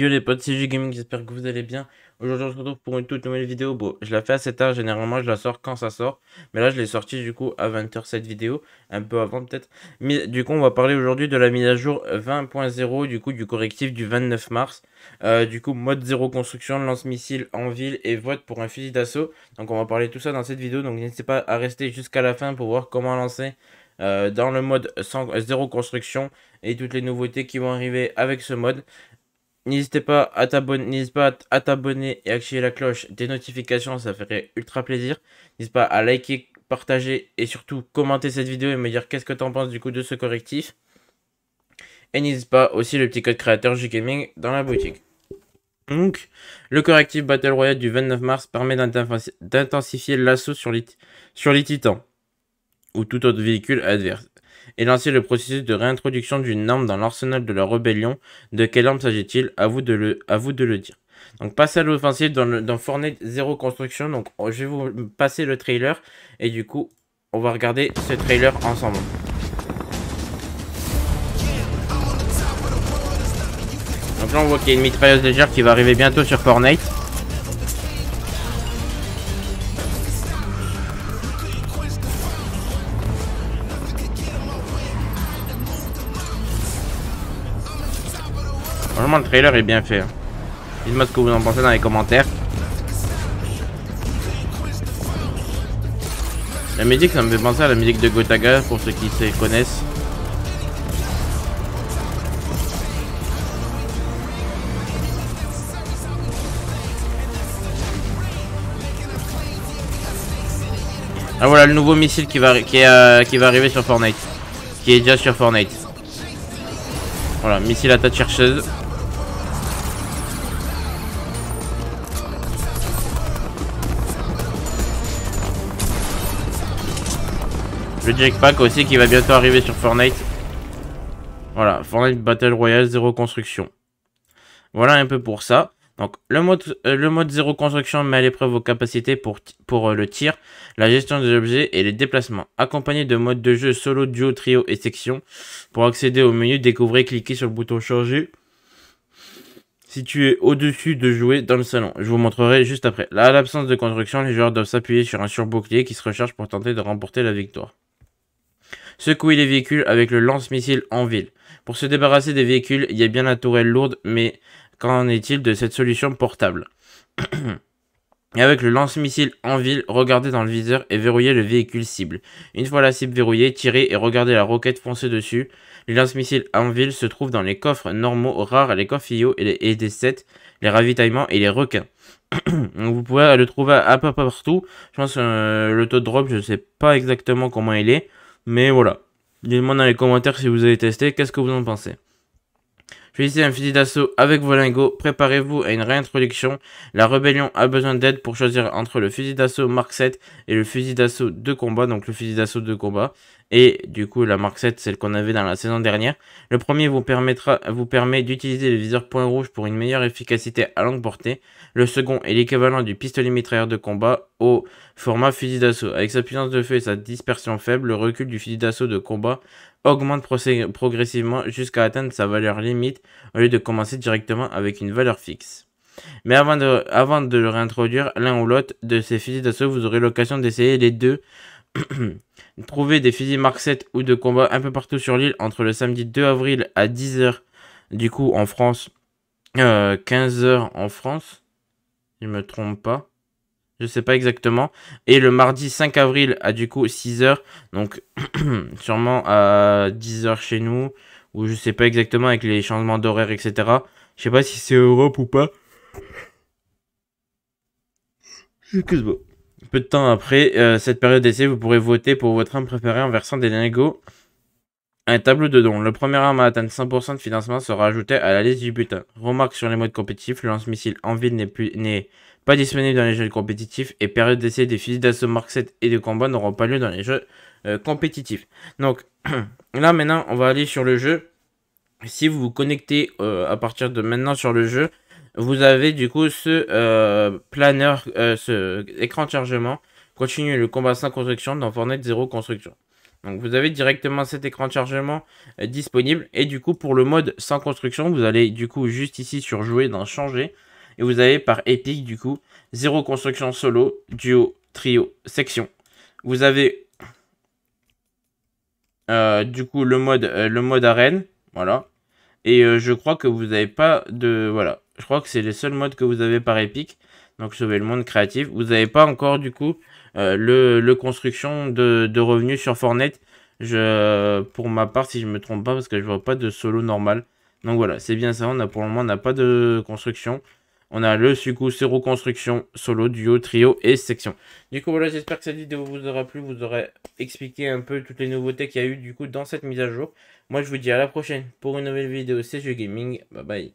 Yo les potes, c'est Gaming, j'espère que vous allez bien. Aujourd'hui on se retrouve pour une toute nouvelle vidéo. Bon, je la fais assez tard, généralement je la sors quand ça sort. Mais là je l'ai sortie du coup à 20h cette vidéo, un peu avant peut-être. Mais du coup on va parler aujourd'hui de la mise à jour 20.0, du coup du correctif du 29 mars. Euh, du coup mode zéro construction, lance-missile en ville et vote pour un fusil d'assaut. Donc on va parler de tout ça dans cette vidéo, donc n'hésitez pas à rester jusqu'à la fin pour voir comment lancer euh, dans le mode zéro construction et toutes les nouveautés qui vont arriver avec ce mode. N'hésitez pas à t'abonner, pas à t'abonner et activer la cloche des notifications, ça ferait ultra plaisir. N'hésite pas à liker, partager et surtout commenter cette vidéo et me dire qu'est-ce que tu en penses du coup de ce correctif. Et n'hésite pas aussi le petit code créateur G-Gaming dans la boutique. Donc, le correctif Battle Royale du 29 mars permet d'intensifier l'assaut sur, sur les titans ou tout autre véhicule adverse et lancer le processus de réintroduction d'une arme dans l'arsenal de la rébellion. De quelle arme s'agit-il à, vous de le, à vous de le dire. Donc passez à l'offensive dans, Fortnite Zero Construction. Donc oh, je vais vous passer le trailer et du coup on va regarder ce trailer ensemble. Donc là on voit qu'il y a une mitrailleuse légère qui va arriver bientôt sur Fortnite. Vraiment, le trailer est bien fait. Hein. Dites-moi ce que vous en pensez dans les commentaires. La musique, ça me fait penser à la musique de Gotaga, pour ceux qui se connaissent. Ah voilà le nouveau missile qui va, euh, qui, va arriver sur Fortnite. Qui est déjà sur Fortnite. Voilà, missile à tête chercheuse. le aussi qui va bientôt arriver sur Fortnite. Voilà, Fortnite Battle Royale zéro construction. Voilà un peu pour ça. Donc le mode, euh, zéro construction met à l'épreuve vos capacités pour, euh, le tir, la gestion des objets et les déplacements, accompagné de modes de jeu solo, duo, trio et section. Pour accéder au menu, découvrez, cliquez sur le bouton changer situé au-dessus de jouer dans le salon. Je vous montrerai juste après. Là, à l'absence de construction, les joueurs doivent s'appuyer sur un surbouclier qui se recharge pour tenter de remporter la victoire secouer les véhicules avec le lance-missile en ville. Pour se débarrasser des véhicules, il y a bien la tourelle lourde, mais qu'en est-il de cette solution portable Et avec le lance-missile en ville, regardez dans le viseur et verrouillez le véhicule cible. Une fois la cible verrouillée, tirez et regardez la roquette foncer dessus. Les lance-missiles en ville se trouvent dans les coffres normaux rares, les coffres IO et, les, ed 7, les ravitaillements et les requins. Vous pouvez le trouver à peu partout. Je pense que euh, le taux de drop, je ne sais pas exactement comment il est. Mais voilà. Dites-moi dans les commentaires si vous avez testé, qu'est-ce que vous en pensez ici un fusil d'assaut avec vos lingots, préparez-vous à une réintroduction. La rébellion a besoin d'aide pour choisir entre le fusil d'assaut Mark 7 et le fusil d'assaut de combat, donc le fusil d'assaut de combat. Et du coup, la Mark 7, celle qu'on avait dans la saison dernière. Le premier vous, permettra, vous permet d'utiliser le viseur point rouge pour une meilleure efficacité à longue portée. Le second est l'équivalent du pistolet mitrailleur de combat au format fusil d'assaut. Avec sa puissance de feu et sa dispersion faible, le recul du fusil d'assaut de combat augmente progressivement jusqu'à atteindre sa valeur limite au lieu de commencer directement avec une valeur fixe. Mais avant de, avant de le réintroduire, l'un ou l'autre de ces fusils d'assaut, vous aurez l'occasion d'essayer les deux. Trouver des fusils Mark 7 ou de combat un peu partout sur l'île entre le samedi 2 avril à 10h du coup en France, 15h euh, en France, je me trompe pas. Je sais pas exactement. Et le mardi 5 avril à du coup 6h. Donc sûrement à 10h chez nous. Ou je sais pas exactement avec les changements d'horaire, etc. Je sais pas si c'est Europe ou pas. Peu de temps après euh, cette période d'essai, vous pourrez voter pour votre âme préférée en versant des lingots. Un tableau de dons. Le premier arme à atteindre 100% de financement sera ajouté à la liste du butin. Remarque sur les modes compétitifs, le lance-missile en ville n'est plus... né pas disponible dans les jeux compétitifs et période d'essai des fusils d'assaut Mark 7 et de combat n'auront pas lieu dans les jeux euh, compétitifs. Donc là maintenant on va aller sur le jeu. Si vous vous connectez euh, à partir de maintenant sur le jeu, vous avez du coup ce euh, planeur, ce écran de chargement. Continuez le combat sans construction dans Fortnite 0 construction. Donc vous avez directement cet écran de chargement disponible. Et du coup pour le mode sans construction, vous allez du coup juste ici sur jouer dans changer. Et vous avez par Epic, du coup, zéro construction solo, duo, trio, section. Vous avez euh, du coup le mode, euh, le mode arène. Voilà. Et euh, je crois que vous n'avez pas de. Voilà. Je crois que c'est les seuls modes que vous avez par Epic. Donc sauver le monde créatif. Vous n'avez pas encore du coup le, construction de, revenus sur Fortnite. Je, pour ma part, si je me trompe pas, parce que je vois pas de solo normal. Donc voilà, c'est bien ça. On a pour le moment, on n'a pas de construction. On a le Succo, reconstruction reconstruction solo, duo, trio et section. Du coup, voilà, j'espère que cette vidéo vous aura plu. Vous aurez expliqué un peu toutes les nouveautés qu'il y a eu du coup dans cette mise à jour. Moi, je vous dis à la prochaine pour une nouvelle vidéo. C'est Jeu Gaming. Bye bye.